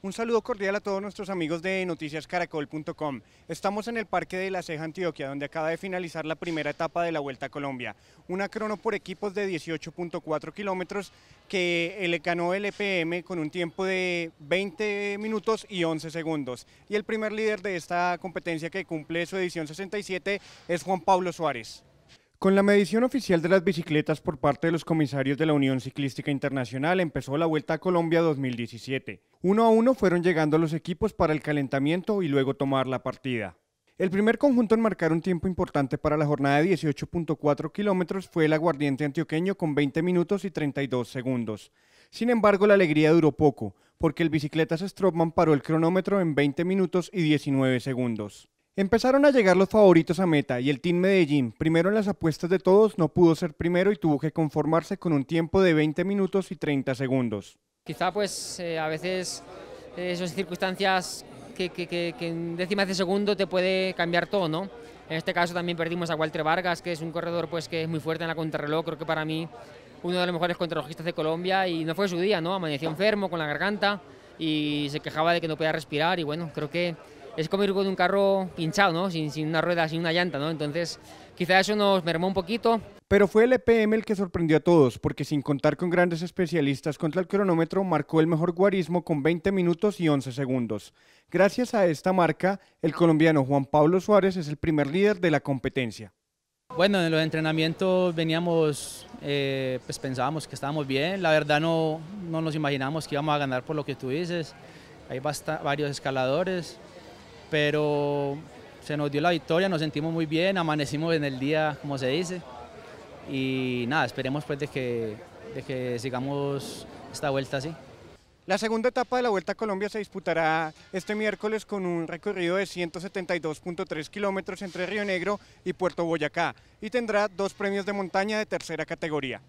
Un saludo cordial a todos nuestros amigos de noticiascaracol.com. Estamos en el Parque de la Ceja, Antioquia, donde acaba de finalizar la primera etapa de la Vuelta a Colombia. Una crono por equipos de 18.4 kilómetros que le ganó el EPM con un tiempo de 20 minutos y 11 segundos. Y el primer líder de esta competencia que cumple su edición 67 es Juan Pablo Suárez. Con la medición oficial de las bicicletas por parte de los comisarios de la Unión Ciclística Internacional empezó la Vuelta a Colombia 2017. Uno a uno fueron llegando los equipos para el calentamiento y luego tomar la partida. El primer conjunto en marcar un tiempo importante para la jornada de 18.4 kilómetros fue el aguardiente antioqueño con 20 minutos y 32 segundos. Sin embargo, la alegría duró poco, porque el bicicletas Stropman paró el cronómetro en 20 minutos y 19 segundos. Empezaron a llegar los favoritos a meta y el Team Medellín, primero en las apuestas de todos, no pudo ser primero y tuvo que conformarse con un tiempo de 20 minutos y 30 segundos. Quizá pues eh, a veces eh, esas circunstancias que, que, en décimas de segundo te puede cambiar todo, ¿no? En este caso también perdimos a Walter Vargas, que es un corredor pues que es muy fuerte en la contrarreloj, creo que para mí uno de los mejores contrarrelojistas de Colombia y no fue su día, ¿no? Amaneció enfermo con la garganta y se quejaba de que no podía respirar y bueno, creo que es como ir con un carro pinchado, ¿no? Sin, una rueda, sin una llanta, ¿no? Entonces, quizás eso nos mermó un poquito. Pero fue el EPM el que sorprendió a todos, porque sin contar con grandes especialistas contra el cronómetro, marcó el mejor guarismo con 20 minutos y 11 segundos. Gracias a esta marca, el colombiano Juan Pablo Suárez es el primer líder de la competencia. Bueno, en los entrenamientos veníamos, eh, pues pensábamos que estábamos bien, la verdad no, no nos imaginamos que íbamos a ganar por lo que tú dices, hay varios escaladores, pero se nos dio la victoria, nos sentimos muy bien, amanecimos en el día, como se dice, y nada, esperemos pues de que, de que sigamos esta vuelta así. La segunda etapa de la Vuelta a Colombia se disputará este miércoles con un recorrido de 172.3 kilómetros entre Río Negro y Puerto Boyacá y tendrá dos premios de montaña de tercera categoría.